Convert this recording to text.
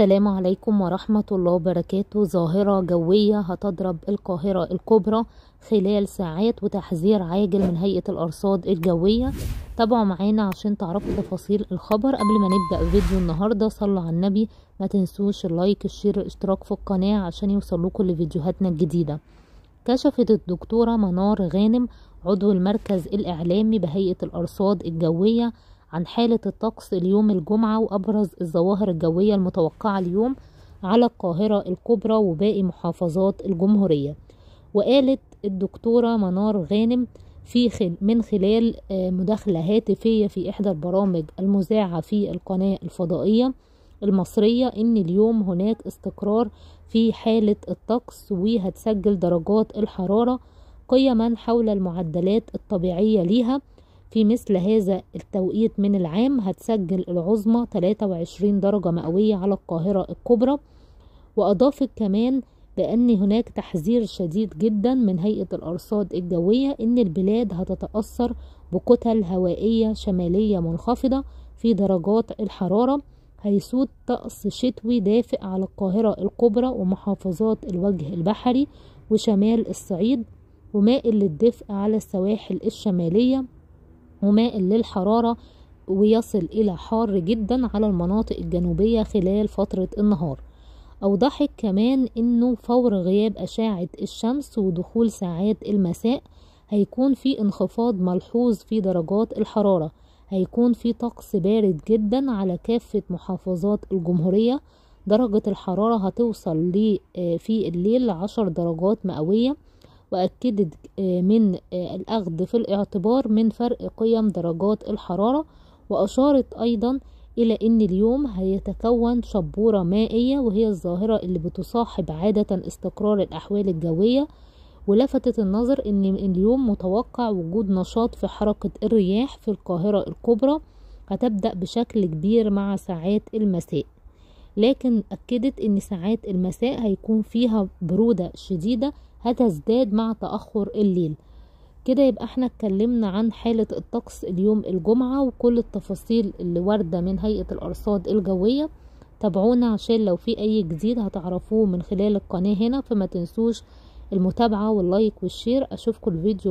السلام عليكم ورحمة الله وبركاته ظاهرة جوية هتضرب القاهرة الكبرى خلال ساعات وتحذير عاجل من هيئة الأرصاد الجوية تابعوا معانا عشان تعرفوا تفاصيل الخبر قبل ما نبدأ فيديو النهاردة صلوا على النبي ما تنسوش اللايك الشير الاشتراك في القناة عشان يوصلوكم لفيديوهاتنا الجديدة كشفت الدكتورة منار غانم عضو المركز الإعلامي بهيئة الأرصاد الجوية عن حالة الطقس ليوم الجمعة وأبرز الظواهر الجوية المتوقعة اليوم على القاهرة الكبرى وباقي محافظات الجمهورية وقالت الدكتورة منار غانم في خل من خلال آه، مداخلة هاتفية في إحدى البرامج المذاعة في القناة الفضائية المصرية إن اليوم هناك استقرار في حالة الطقس وهتسجل درجات الحرارة قيما حول المعدلات الطبيعية ليها في مثل هذا التوقيت من العام هتسجل العظمى 23 درجة مئوية على القاهرة الكبرى وأضافت كمان بأن هناك تحذير شديد جدا من هيئة الأرصاد الجوية إن البلاد هتتأثر بكتل هوائية شمالية منخفضة في درجات الحرارة هيسود طقس شتوي دافئ على القاهرة الكبرى ومحافظات الوجه البحري وشمال الصعيد ومائل للدفء على السواحل الشمالية ومائل للحرارة ويصل إلى حار جدا على المناطق الجنوبية خلال فترة النهار أوضحت كمان إنه فور غياب أشعة الشمس ودخول ساعات المساء هيكون في انخفاض ملحوظ في درجات الحرارة هيكون في طقس بارد جدا على كافة محافظات الجمهورية درجة الحرارة هتوصل آه، في الليل عشر درجات مئوية وأكدت آه، من آه، الأخذ في الاعتبار من فرق قيم درجات الحرارة وأشارت أيضا إلى أن اليوم هيتكون شبورة مائية وهي الظاهرة اللي بتصاحب عادة استقرار الأحوال الجوية ولفتت النظر أن اليوم متوقع وجود نشاط في حركة الرياح في القاهرة الكبرى هتبدأ بشكل كبير مع ساعات المساء لكن أكدت أن ساعات المساء هيكون فيها برودة شديدة هتزداد مع تأخر الليل كده يبقى احنا اتكلمنا عن حالة الطقس اليوم الجمعة وكل التفاصيل اللي واردة من هيئة الأرصاد الجوية تابعونا عشان لو في أي جديد هتعرفوه من خلال القناة هنا فما تنسوش المتابعة واللايك والشير أشوفكم الفيديو